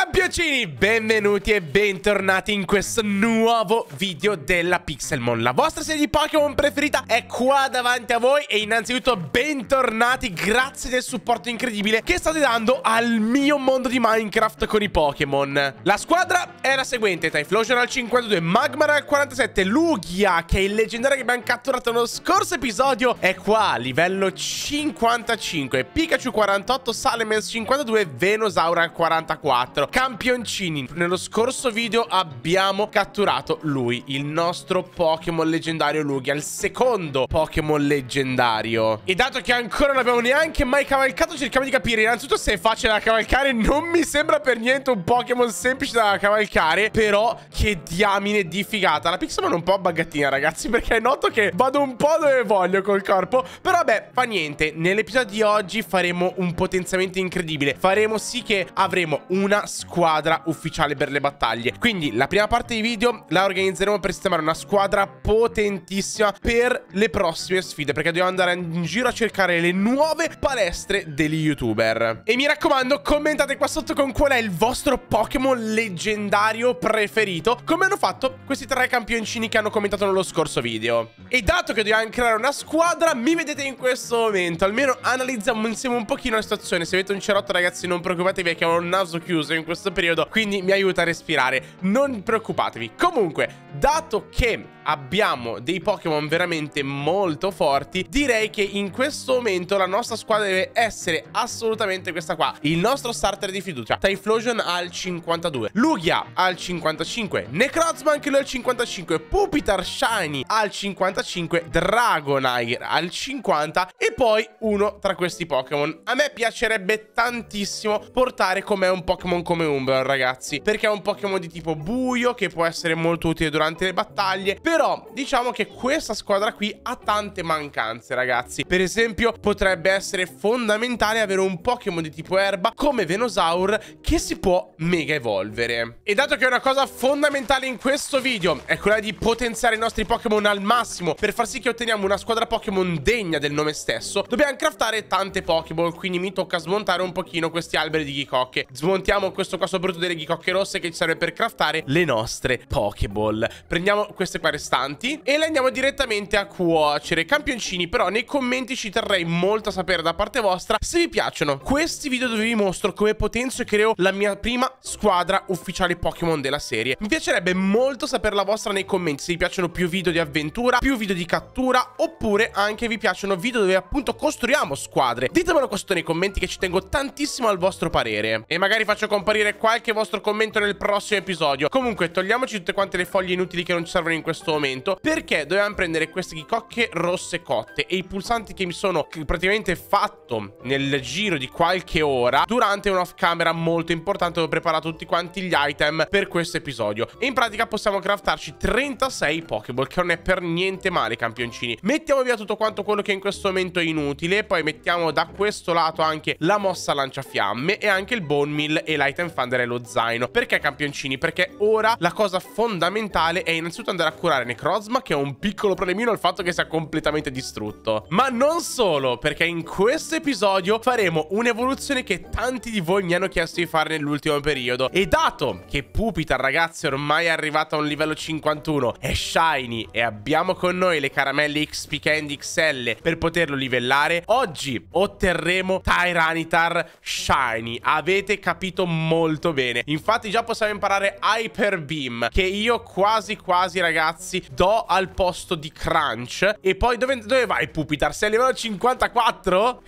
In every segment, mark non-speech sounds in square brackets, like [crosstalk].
Campioncini, benvenuti e bentornati in questo nuovo video della Pixelmon La vostra serie di Pokémon preferita è qua davanti a voi e innanzitutto bentornati Grazie del supporto incredibile che state dando al mio mondo di Minecraft con i Pokémon La squadra è la seguente, Typhlosion al 52, Magmar al 47, Lugia che è il leggendario che abbiamo catturato nello scorso episodio È qua, livello 55, Pikachu 48, Salamence 52, Venosaur al 44 Campioncini Nello scorso video abbiamo catturato lui Il nostro Pokémon leggendario Lugia Il secondo Pokémon leggendario E dato che ancora non abbiamo neanche mai cavalcato Cerchiamo di capire innanzitutto se è facile da cavalcare Non mi sembra per niente un Pokémon semplice da cavalcare Però che diamine di figata La Pixelmon è un po' baggattina ragazzi [laughs] Perché è noto che vado un po' dove voglio col corpo Però vabbè fa niente Nell'episodio di oggi faremo un potenziamento incredibile Faremo sì che avremo una squadra ufficiale per le battaglie. Quindi la prima parte di video la organizzeremo per sistemare una squadra potentissima per le prossime sfide, perché dobbiamo andare in giro a cercare le nuove palestre degli youtuber. E mi raccomando, commentate qua sotto con qual è il vostro Pokémon leggendario preferito, come hanno fatto questi tre campioncini che hanno commentato nello scorso video. E dato che dobbiamo creare una squadra, mi vedete in questo momento, almeno analizziamo insieme un pochino la situazione. Se avete un cerotto ragazzi non preoccupatevi che ho il naso chiuso, in questo periodo, quindi mi aiuta a respirare. Non preoccupatevi. Comunque, dato che abbiamo dei Pokémon veramente molto forti Direi che in questo momento la nostra squadra deve essere assolutamente questa qua Il nostro starter di fiducia Typhlosion al 52 Lugia al 55 Necrozma lo è al 55 Pupitar Shiny al 55 Dragonire al 50 E poi uno tra questi Pokémon A me piacerebbe tantissimo portare con me un Pokémon come Umbreon ragazzi Perché è un Pokémon di tipo buio che può essere molto utile durante le battaglie Però però diciamo che questa squadra qui ha tante mancanze ragazzi Per esempio potrebbe essere fondamentale avere un Pokémon di tipo erba come Venosaur che si può mega evolvere E dato che una cosa fondamentale in questo video è quella di potenziare i nostri Pokémon al massimo Per far sì che otteniamo una squadra Pokémon degna del nome stesso Dobbiamo craftare tante Pokémon quindi mi tocca smontare un pochino questi alberi di ghicocche Smontiamo questo qua soprattutto delle ghicocche rosse che ci serve per craftare le nostre Pokéball Prendiamo queste qua restanti e le andiamo direttamente a cuocere. Campioncini, però nei commenti ci terrei molto a sapere da parte vostra se vi piacciono questi video dove vi mostro come potenzio e creo la mia prima squadra ufficiale Pokémon della serie. Mi piacerebbe molto sapere la vostra nei commenti se vi piacciono più video di avventura, più video di cattura oppure anche vi piacciono video dove appunto costruiamo squadre. Ditemelo questo nei commenti che ci tengo tantissimo al vostro parere e magari faccio comparire qualche vostro commento nel prossimo episodio. Comunque togliamoci tutte quante le foglie inutili che non ci servono in questo momento perché dovevamo prendere queste chicocche rosse cotte e i pulsanti che mi sono praticamente fatto nel giro di qualche ora durante un off camera molto importante ho preparato tutti quanti gli item per questo episodio e in pratica possiamo craftarci 36 Pokéball che non è per niente male campioncini mettiamo via tutto quanto quello che in questo momento è inutile poi mettiamo da questo lato anche la mossa lanciafiamme e anche il bone mill e l'item thunder e lo zaino perché campioncini perché ora la cosa fondamentale è innanzitutto andare a curare giocare Necrozma che è un piccolo problemino il fatto che sia completamente distrutto. Ma non solo, perché in questo episodio faremo un'evoluzione che tanti di voi mi hanno chiesto di fare nell'ultimo periodo. E dato che Pupita, ragazzi, ormai è arrivata a un livello 51, è shiny e abbiamo con noi le caramelle XP Candy XL per poterlo livellare, oggi otterremo Tyranitar Shiny. Avete capito molto bene. Infatti già possiamo imparare Hyper Beam, che io quasi quasi, ragazzi, ragazzi do al posto di Crunch E poi dove, dove vai Pupitar? Sei a livello 54?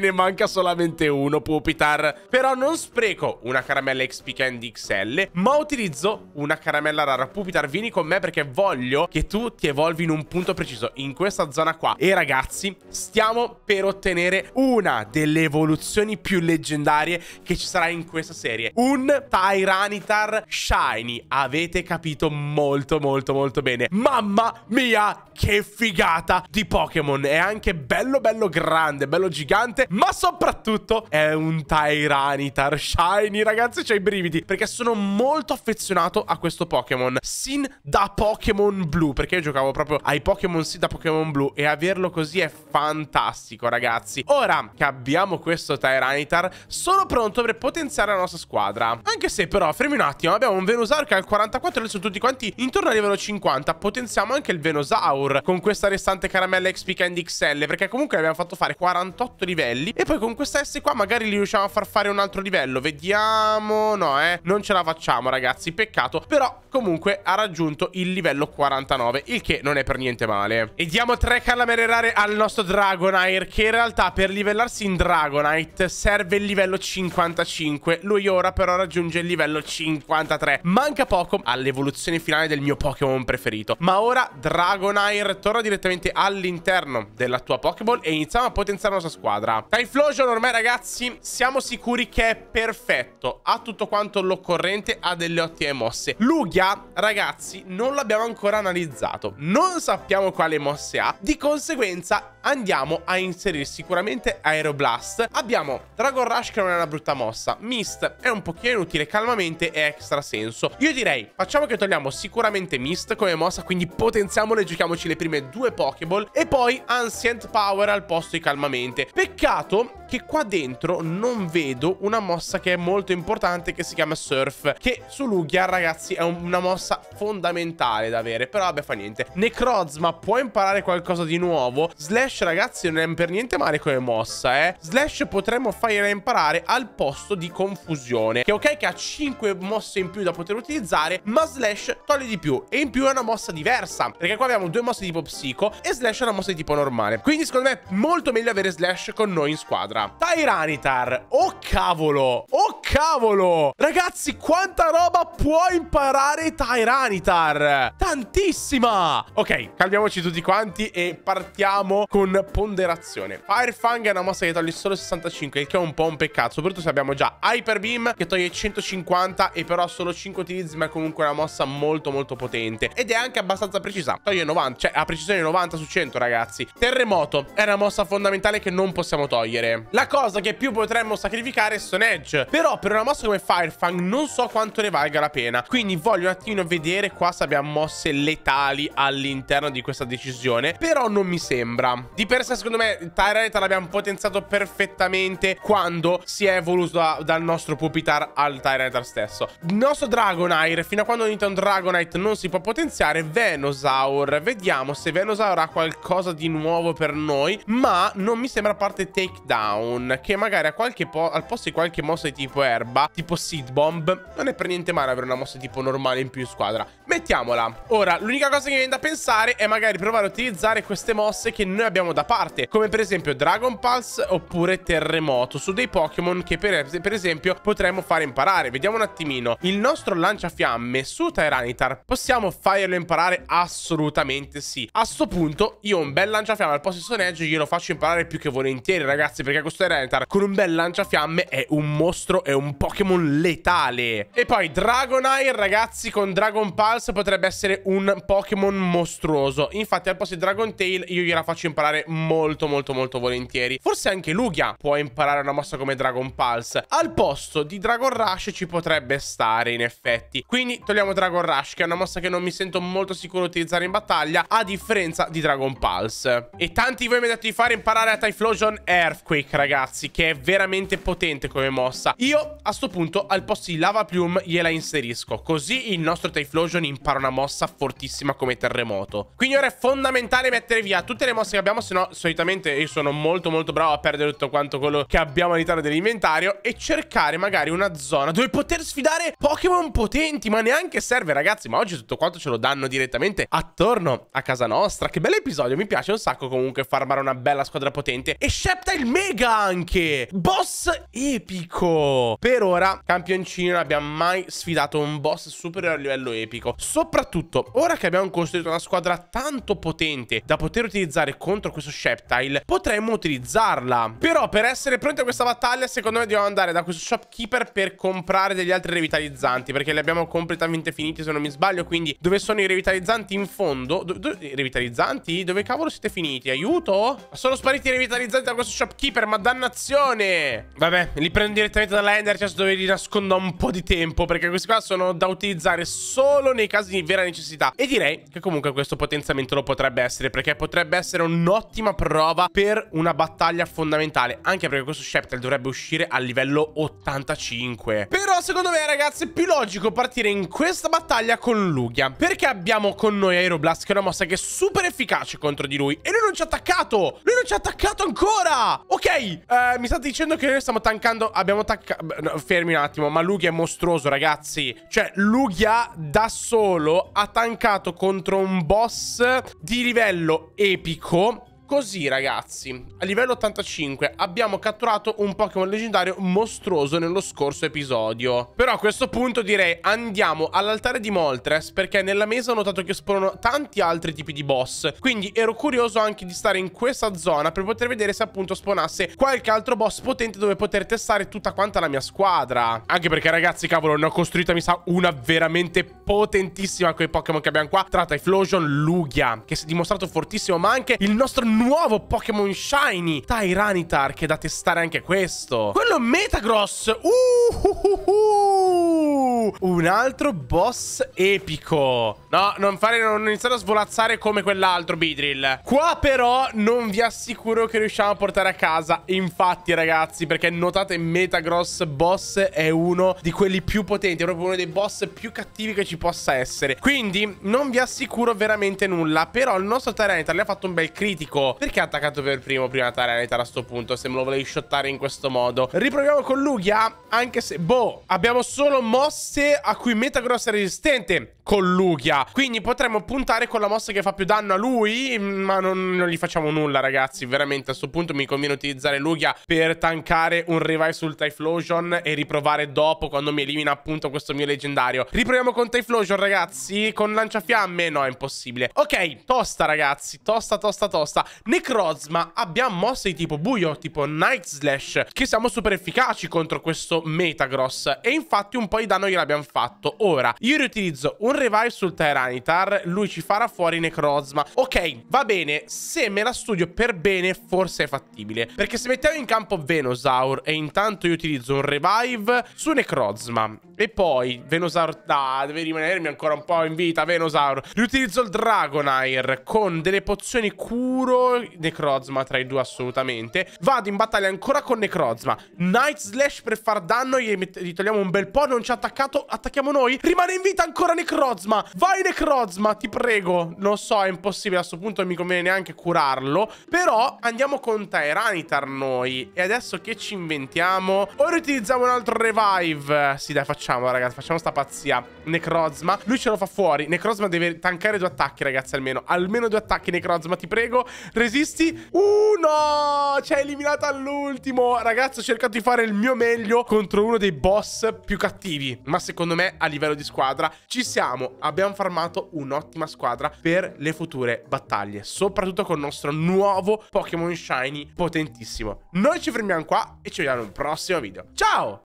ne manca solamente uno Pupitar Però non spreco una caramella XP Candy XL Ma utilizzo una caramella rara Pupitar vieni con me perché voglio che tu ti evolvi in un punto preciso In questa zona qua E ragazzi stiamo per ottenere una delle evoluzioni più leggendarie che ci sarà in questa serie Un Tyranitar Shiny Avete capito molto molto molto bene bene. Mamma mia, che figata di Pokémon. È anche bello bello grande, bello gigante, ma soprattutto è un Tyranitar Shiny, ragazzi, c'ho i brividi, perché sono molto affezionato a questo Pokémon, sin da Pokémon Blu, perché io giocavo proprio ai Pokémon sin da Pokémon Blu e averlo così è fantastico, ragazzi. Ora che abbiamo questo Tyranitar, sono pronto per potenziare la nostra squadra. Anche se però, fermi un attimo, abbiamo un Venusaur che ha il 44 e sono tutti quanti intorno al livello 50. 50 potenziamo anche il Venosaur con questa restante caramella XP Candy XL perché comunque abbiamo fatto fare 48 livelli e poi con questa S qua magari li riusciamo a far fare un altro livello vediamo no eh non ce la facciamo ragazzi peccato però comunque ha raggiunto il livello 49 il che non è per niente male e diamo tre caramelle rare al nostro Dragonair che in realtà per livellarsi in Dragonite serve il livello 55 lui ora però raggiunge il livello 53 manca poco all'evoluzione finale del mio Pokémon preferito preferito Ma ora Dragonair torna direttamente all'interno della tua Pokéball e iniziamo a potenziare la nostra squadra Typhlosion ormai ragazzi siamo sicuri che è perfetto Ha tutto quanto l'occorrente, ha delle ottime mosse Lugia ragazzi non l'abbiamo ancora analizzato Non sappiamo quale mosse ha Di conseguenza andiamo a inserire sicuramente Aeroblast. Abbiamo Dragon Rush che non è una brutta mossa, Mist è un pochino inutile, calmamente e extra senso. Io direi, facciamo che togliamo sicuramente Mist come mossa, quindi potenziamole e giochiamoci le prime due Pokéball e poi Ancient Power al posto di calmamente. Peccato che qua dentro non vedo una mossa che è molto importante che si chiama Surf, che su Lugia, ragazzi, è una mossa fondamentale da avere, però vabbè fa niente. Necrozma può imparare qualcosa di nuovo, Slash, ragazzi, non è per niente male come mossa, eh. Slash potremmo fargliela imparare al posto di Confusione, che ok che ha 5 mosse in più da poter utilizzare, ma Slash toglie di più, e in più è una mossa diversa, perché qua abbiamo due mosse di tipo psico e Slash è una mossa di tipo normale. Quindi secondo me è molto meglio avere Slash con noi in squadra destra. Tyranitar. Oh cavolo. Oh cavolo. Ragazzi, quanta roba può imparare Tyranitar. Tantissima. Ok, calmiamoci tutti quanti e partiamo con ponderazione. Firefang è una mossa che toglie solo 65, il che è un po' un peccato. Soprattutto se abbiamo già Hyper Beam che toglie 150 e però solo 5 utilizzi, ma è comunque una mossa molto molto potente. Ed è anche abbastanza precisa. Toglie 90, cioè ha precisione 90 su 100 ragazzi. Terremoto è una mossa fondamentale che non possiamo togliere. La cosa che più potremmo sacrificare è Stone Edge. Però per una mossa come Firefang non so quanto ne valga la pena. Quindi voglio un attimino vedere qua se abbiamo mosse letali all'interno di questa decisione. Però non mi sembra. Di per sé secondo me Tyranitar l'abbiamo potenziato perfettamente quando si è evoluto da, dal nostro Pupitar al Tyranitar stesso. Il nostro Dragonite, fino a quando unito a un Dragonite non si può potenziare, Venosaur. Vediamo se Venosaur ha qualcosa di nuovo per noi. Ma non mi sembra a parte takedown down Che magari a qualche po al posto di qualche mossa di tipo erba Tipo seed bomb Non è per niente male avere una mossa tipo normale in più in squadra Mettiamola Ora l'unica cosa che mi viene da pensare È magari provare a utilizzare queste mosse che noi abbiamo da parte Come per esempio Dragon Pulse oppure Terremoto Su dei Pokémon che per, per esempio potremmo fare imparare Vediamo un attimino Il nostro lanciafiamme su Tyranitar Possiamo farlo imparare? Assolutamente sì A sto punto io un bel lanciafiamme al posto di Soneggio Glielo faccio imparare più che volentieri ragazzi Perché questo Erenetar con un bel lanciafiamme è un mostro, è un Pokémon letale. E poi Dragonite, ragazzi, con Dragon Pulse potrebbe essere un Pokémon mostruoso. Infatti al posto di Dragon Tail io gliela faccio imparare molto molto molto volentieri. Forse anche Lugia può imparare una mossa come Dragon Pulse. Al posto di Dragon Rush ci potrebbe stare in effetti. Quindi togliamo Dragon Rush che è una mossa che non mi sento molto sicuro di utilizzare in battaglia a differenza di Dragon Pulse. E tanti voi mi avete detto di fare imparare a Typhlosion Earthquake ragazzi Che è veramente potente come mossa Io a sto punto al posto di Lava Plume gliela inserisco Così il nostro Typhlosion impara una mossa fortissima come terremoto Quindi ora è fondamentale mettere via tutte le mosse che abbiamo Se no solitamente io sono molto molto bravo a perdere tutto quanto quello che abbiamo all'interno dell'inventario E cercare magari una zona dove poter sfidare Pokémon potenti Ma neanche serve ragazzi Ma oggi tutto quanto ce lo danno direttamente attorno a casa nostra Che bell'episodio mi piace un sacco comunque farmare una bella squadra potente E Scepta il Mega anche Boss epico Per ora campioncini non abbiamo mai sfidato un boss superiore a livello epico Soprattutto ora che abbiamo costruito una squadra tanto potente Da poter utilizzare contro questo Sheptile Potremmo utilizzarla Però per essere pronti a questa battaglia Secondo me dobbiamo andare da questo shopkeeper Per comprare degli altri revitalizzanti Perché li abbiamo completamente finiti se non mi sbaglio Quindi dove sono i revitalizzanti in fondo? Do do revitalizzanti? Dove cavolo siete finiti? Aiuto? sono spariti i revitalizzanti da questo shopkeeper ma dannazione! Vabbè, li prendo direttamente dalla Ender chest cioè, dove li nascondo un po' di tempo, perché questi qua sono da utilizzare solo nei casi di vera necessità. E direi che comunque questo potenziamento lo potrebbe essere, perché potrebbe essere un'ottima prova per una battaglia fondamentale, anche perché questo Sceptile dovrebbe uscire a livello 85. Però secondo me, ragazzi, è più logico partire in questa battaglia con Lugia, perché abbiamo con noi Aeroblast, che è una mossa che è super efficace contro di lui, e lui non ci ha attaccato! Lui non ci ha attaccato ancora! Ok, Ehi, eh, mi state dicendo che noi stiamo tankando... Abbiamo tankato... No, fermi un attimo, ma Lugia è mostruoso, ragazzi. Cioè, Lugia da solo ha tankato contro un boss di livello epico Così ragazzi, a livello 85 abbiamo catturato un Pokémon leggendario mostruoso nello scorso episodio. Però a questo punto direi andiamo all'altare di Moltres perché nella mesa ho notato che spawnano tanti altri tipi di boss. Quindi ero curioso anche di stare in questa zona per poter vedere se appunto spawnasse qualche altro boss potente dove poter testare tutta quanta la mia squadra. Anche perché ragazzi cavolo ne ho costruita mi sa una veramente potentissima con i Pokémon che abbiamo qua. Tra Typhlosion, Lugia che si è dimostrato fortissimo ma anche il nostro nuovo Pokémon Shiny Tyranitar che è da testare anche questo. Quello Metagross. Uh, uh, uh, uh. Un altro boss epico. No, non, fare, non iniziare a svolazzare come quell'altro Bidrill. Qua però non vi assicuro che riusciamo a portare a casa. Infatti, ragazzi, perché notate Metagross boss è uno di quelli più potenti, è proprio uno dei boss più cattivi che ci possa essere. Quindi non vi assicuro veramente nulla, però il nostro Tyranitar le ha fatto un bel critico. Perché ha attaccato per primo prima Tyranitar a sto punto, se me lo volevi shottare in questo modo? Riproviamo con Lugia, anche se... Boh, abbiamo solo mosse a cui Metagross è resistente con Lugia attaccherà Quindi potremmo puntare con la mossa che fa più danno a lui Ma non, non gli facciamo nulla ragazzi Veramente a questo punto mi conviene utilizzare Lugia Per tankare un revive sul Typhlosion E riprovare dopo quando mi elimina appunto questo mio leggendario Riproviamo con Typhlosion ragazzi Con lanciafiamme? No è impossibile Ok tosta ragazzi Tosta tosta tosta Necrozma abbiamo mosse di tipo buio Tipo Night Slash Che siamo super efficaci contro questo Metagross E infatti un po' di danno gliel'abbiamo fatto Ora io riutilizzo un revive sul Typhlosion Tyranitar, lui ci farà fuori Necrozma. Ok, va bene, se me la studio per bene forse è fattibile. Perché se mettiamo in campo Venosaur e intanto io utilizzo un Revive su Necrozma e poi Venosaur... Ah, deve rimanermi ancora un po' in vita, Venosaur. Riutilizzo il Dragonair con delle pozioni curo Necrozma tra i due assolutamente. Vado in battaglia ancora con Necrozma. Night Slash per far danno, gli, gli togliamo un bel po', non ci ha attaccato, attacchiamo noi. Rimane in vita ancora Necrozma. Vai dai Necrozma, ti prego. Lo so, è impossibile. A questo punto non mi conviene neanche curarlo. Però andiamo con Tyranitar noi. E adesso che ci inventiamo? Ora utilizziamo un altro revive. Sì, dai, facciamo, ragazzi. Facciamo sta pazzia. Necrozma. Lui ce lo fa fuori. Necrozma deve tankare due attacchi, ragazzi, almeno. Almeno due attacchi, Necrozma, ti prego. Resisti. Uno! Ci hai eliminato all'ultimo. Ragazzi, ho cercato di fare il mio meglio contro uno dei boss più cattivi. Ma secondo me, a livello di squadra, ci siamo. Abbiamo fatto armato un'ottima squadra per le future battaglie, soprattutto con il nostro nuovo Pokémon Shiny potentissimo. Noi ci fermiamo qua e ci vediamo in un prossimo video. Ciao!